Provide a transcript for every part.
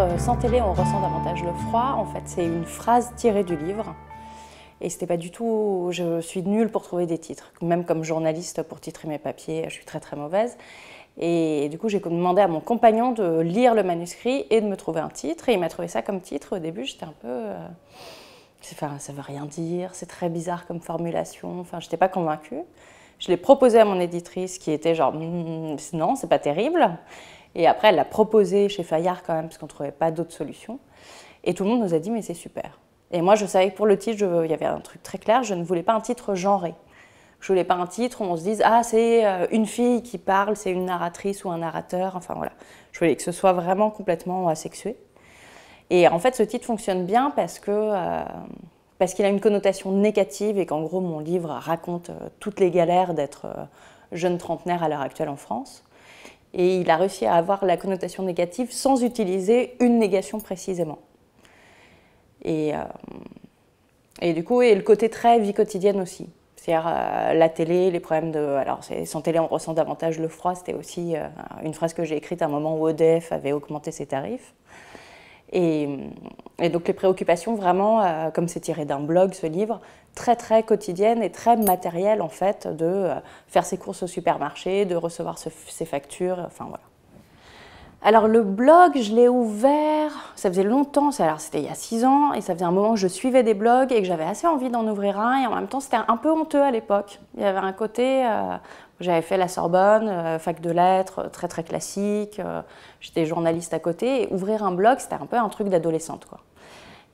Euh, sans télé, on ressent davantage le froid. En fait, c'est une phrase tirée du livre. Et c'était pas du tout. Je suis nulle pour trouver des titres. Même comme journaliste, pour titrer mes papiers, je suis très très mauvaise. Et du coup, j'ai demandé à mon compagnon de lire le manuscrit et de me trouver un titre. Et il m'a trouvé ça comme titre. Au début, j'étais un peu. Enfin, euh, ça veut rien dire, c'est très bizarre comme formulation. Enfin, je n'étais pas convaincue. Je l'ai proposé à mon éditrice qui était genre, hmm, non, c'est pas terrible. Et après, elle l'a proposé chez Fayard quand même, parce qu'on ne trouvait pas d'autres solutions. Et tout le monde nous a dit, mais c'est super. Et moi, je savais que pour le titre, je, il y avait un truc très clair, je ne voulais pas un titre genré. Je voulais pas un titre où on se dise, ah, c'est euh, une fille qui parle, c'est une narratrice ou un narrateur, enfin voilà. Je voulais que ce soit vraiment complètement asexué. Et en fait, ce titre fonctionne bien parce que... Euh, parce qu'il a une connotation négative et qu'en gros mon livre raconte euh, toutes les galères d'être jeune trentenaire à l'heure actuelle en France. Et il a réussi à avoir la connotation négative sans utiliser une négation précisément. Et, euh, et du coup, et le côté très vie quotidienne aussi. C'est-à-dire euh, la télé, les problèmes de... Alors, sans télé, on ressent davantage le froid. C'était aussi euh, une phrase que j'ai écrite à un moment où EDF avait augmenté ses tarifs. Et, donc les préoccupations vraiment, euh, comme c'est tiré d'un blog ce livre, très très quotidienne et très matérielle en fait, de euh, faire ses courses au supermarché, de recevoir ses factures, enfin voilà. Alors le blog, je l'ai ouvert, ça faisait longtemps, c'était il y a six ans, et ça faisait un moment que je suivais des blogs et que j'avais assez envie d'en ouvrir un, et en même temps c'était un peu honteux à l'époque. Il y avait un côté, euh, j'avais fait la Sorbonne, euh, fac de lettres, euh, très très classique. Euh, j'étais journaliste à côté. ouvrir un blog, c'était un peu un truc d'adolescente, quoi.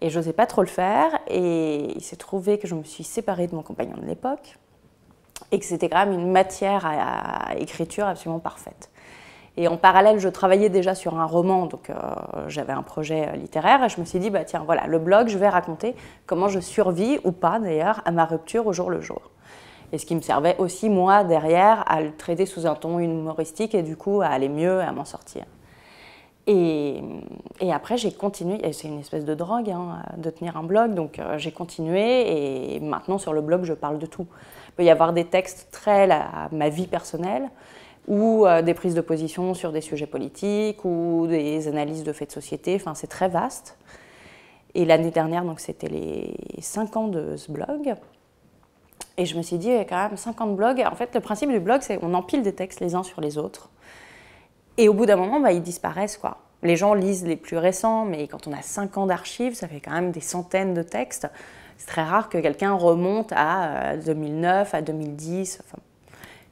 Et n'osais pas trop le faire. Et il s'est trouvé que je me suis séparée de mon compagnon de l'époque et que c'était quand même une matière à, écriture absolument parfaite. Et en parallèle, je travaillais déjà sur un roman, donc j'avais un projet littéraire, et je me suis dit, bah tiens, voilà, le blog, je vais raconter comment je survis, ou pas d'ailleurs, à ma rupture au jour le jour et ce qui me servait aussi, moi, derrière, à le traiter sous un ton humoristique et du coup à aller mieux, et à m'en sortir. Et, après, j'ai continué, c'est une espèce de drogue hein, de tenir un blog, donc euh, j'ai continué et maintenant sur le blog, je parle de tout. Il peut y avoir des textes très à ma vie personnelle ou euh, des prises de position sur des sujets politiques ou des analyses de faits de société, enfin c'est très vaste. Et l'année dernière, donc c'était les cinq ans de ce blog, et je me suis dit, il y a quand même 50 blogs. En fait, le principe du blog, c'est qu'on empile des textes les uns sur les autres. Et au bout d'un moment, bah, ils disparaissent, quoi. Les gens lisent les plus récents, mais quand on a 5 ans d'archives, ça fait quand même des centaines de textes. C'est très rare que quelqu'un remonte à 2009, euh, à 2010.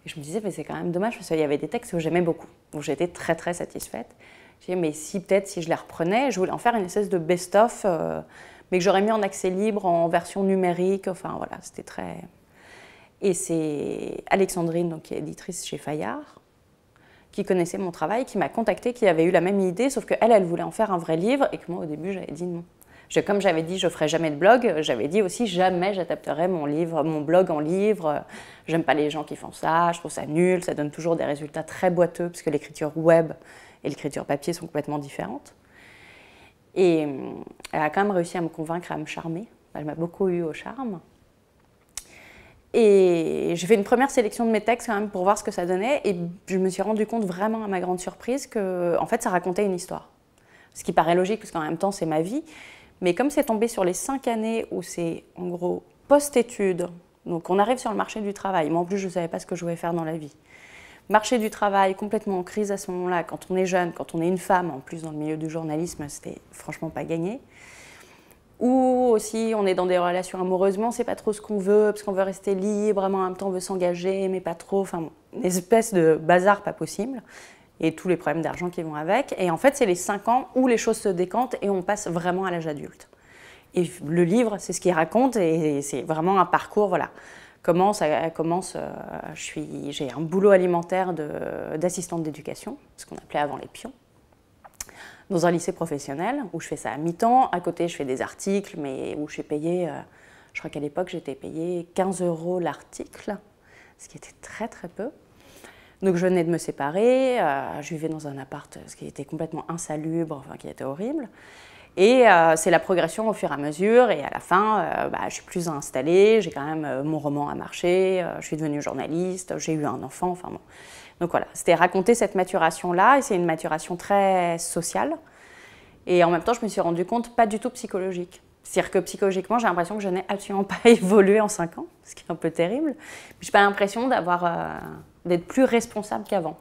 Et je me disais, mais c'est quand même dommage, parce qu'il y avait des textes que j'aimais beaucoup, où j'étais très très satisfaite. J'ai disais, mais si peut-être, si je les reprenais, je voulais en faire une espèce de best-of, euh, mais que j'aurais mis en accès libre, en version numérique. Enfin voilà, c'était très... Et c'est Alexandrine, donc, qui est éditrice chez Fayard, qui connaissait mon travail, qui m'a contactée, qui avait eu la même idée, sauf qu'elle, elle voulait en faire un vrai livre, et que moi, au début, j'avais dit non. comme j'avais dit, je ferai jamais de blog, j'avais dit aussi, jamais j'adapterai mon livre, mon blog en livre. J'aime pas les gens qui font ça, je trouve ça nul, ça donne toujours des résultats très boiteux, puisque l'écriture web et l'écriture papier sont complètement différentes. Et euh, elle a quand même réussi à me convaincre, à me charmer. Elle m'a beaucoup eu au charme. Et j'ai fait une première sélection de mes textes quand même pour voir ce que ça donnait. Et je me suis rendu compte vraiment à ma grande surprise que, en fait, ça racontait une histoire. Ce qui paraît logique parce qu'en même temps, c'est ma vie. Mais comme c'est tombé sur les cinq années où c'est en gros post-études, donc on arrive sur le marché du travail. Moi en plus, je ne savais pas ce que je voulais faire dans la vie. Marché du travail complètement en crise à ce moment-là, quand on est jeune, quand on est une femme en plus dans le milieu du journalisme, c'était franchement pas gagné ou aussi on est dans des relations amoureusement, c'est pas trop ce qu'on veut, parce qu'on veut rester libre, mais en même temps on veut s'engager, mais pas trop, enfin une espèce de bazar pas possible, et tous les problèmes d'argent qui vont avec. Et en fait, c'est les cinq ans où les choses se décantent et on passe vraiment à l'âge adulte. Et le livre, c'est ce qu'il raconte, et c'est vraiment un parcours, voilà. Comment ça commence, euh, j'ai un boulot alimentaire d'assistante d'éducation, ce qu'on appelait avant les pions dans un lycée professionnel où je fais ça à mi-temps. À côté, je fais des articles, mais où je suis payée, euh, je crois qu'à l'époque, j'étais payée 15 euros l'article, ce qui était très très peu. Donc je venais de me séparer, euh, je vivais dans un appart, euh, ce qui était complètement insalubre, enfin qui était horrible. Et c'est la progression au fur et à mesure. Et à la fin, bah, je suis plus installée, j'ai quand même mon roman à marcher, je suis devenue journaliste, j'ai eu un enfant. Enfin bon. Donc voilà, c'était raconter cette maturation-là, et c'est une maturation très sociale. Et en même temps, je me suis rendu compte, pas du tout psychologique. C'est-à-dire que psychologiquement, j'ai l'impression que je n'ai absolument pas évolué en 5 ans, ce qui est un peu terrible. J'ai pas l'impression d'avoir, euh, d'être plus responsable qu'avant.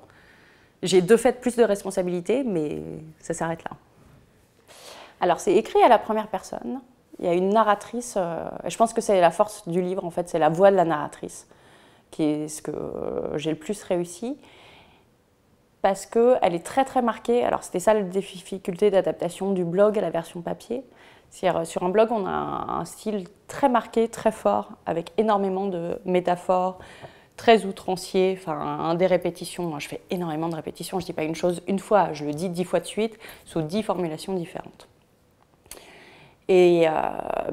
J'ai de fait plus de responsabilités, mais ça s'arrête là. Alors c'est écrit à la première personne. Il y a une narratrice. Euh, et je pense que c'est la force du livre, en fait, c'est la voix de la narratrice qui est ce que euh, j'ai le plus réussi, parce qu'elle est très très marquée. Alors c'était ça la difficulté d'adaptation du blog à la version papier. cest euh, sur un blog, on a un style très marqué, très fort, avec énormément de métaphores, très outrancier, enfin des répétitions. Moi, je fais énormément de répétitions. Je ne dis pas une chose une fois, je le dis dix fois de suite sous dix formulations différentes. Euh,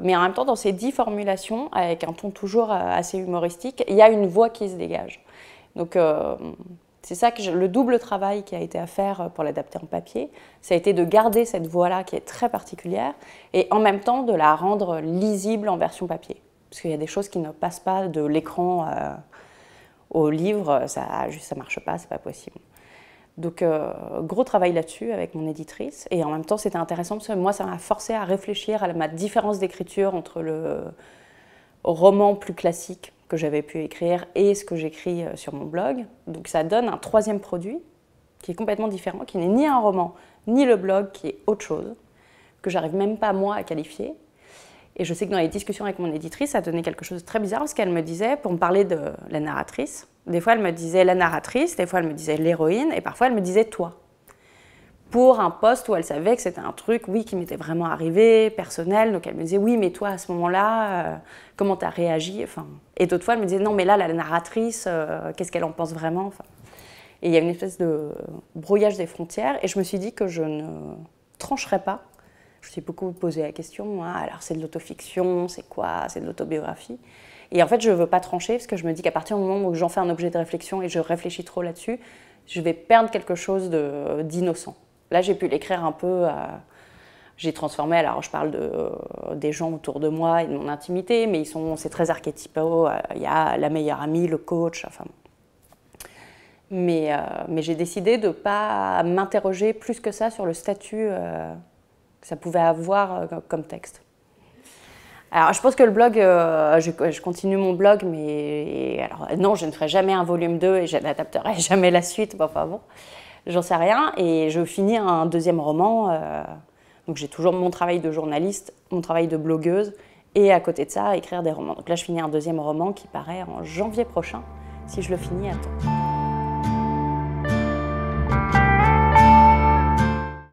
mais en même temps, dans ces dix formulations, avec un ton toujours euh, assez humoristique, il y a une voix qui se dégage. Donc euh, c'est ça que le double travail qui a été à faire pour l'adapter en papier, ça a été de garder cette voix-là qui est très particulière et en même temps de la rendre lisible en version papier. Parce qu'il y a des choses qui ne passent pas de l'écran au livre, ça ne ça marche pas, c'est pas possible. Donc, euh, gros travail là-dessus avec mon éditrice. Et en même temps, c'était intéressant parce que moi, ça m'a forcé à réfléchir à ma différence d'écriture entre le roman plus classique que j'avais pu écrire et ce que j'écris euh, sur mon blog. Donc, ça donne un troisième produit qui est complètement différent, qui n'est ni un roman, ni le blog, qui est autre chose, que j'arrive même pas moi à qualifier. Et je sais que dans les discussions avec mon éditrice, ça donnait quelque chose de très bizarre parce qu'elle me disait, pour me parler de la narratrice, des fois elle me disait la narratrice, des fois elle me disait l'héroïne, et parfois elle me disait toi. Pour un poste où elle savait que c'était un truc, oui, qui m'était vraiment arrivé, personnel, donc elle me disait oui, mais toi à ce moment-là, euh, comment t'as réagi enfin, Et d'autres fois elle me disait non, mais là, la narratrice, euh, qu'est-ce qu'elle en pense vraiment enfin, Et il y a une espèce de brouillage des frontières, et je me suis dit que je ne trancherais pas je me suis beaucoup posé la question, hein. alors c'est de l'autofiction, c'est quoi C'est de l'autobiographie Et en fait, je ne veux pas trancher parce que je me dis qu'à partir du moment où j'en fais un objet de réflexion et je réfléchis trop là-dessus, je vais perdre quelque chose d'innocent. Là, j'ai pu l'écrire un peu euh, j'ai transformé. Alors, je parle de, euh, des gens autour de moi et de mon intimité, mais ils sont, c'est très archétypaux. Euh, il y a la meilleure amie, le coach, enfin. Mais, mais j'ai décidé de ne pas m'interroger plus que ça sur le statut que ça pouvait avoir euh, comme texte. Alors, je pense que le blog, euh, je, continue mon blog, mais alors, non, je ne ferai jamais un volume 2 et je n'adapterai jamais la suite. Bon, enfin bon, j'en sais rien. Et je finis un deuxième roman. Euh, donc, j'ai toujours mon travail de journaliste, mon travail de blogueuse et à côté de ça, écrire des romans. Donc là, je finis un deuxième roman qui paraît en janvier prochain, si je le finis à temps.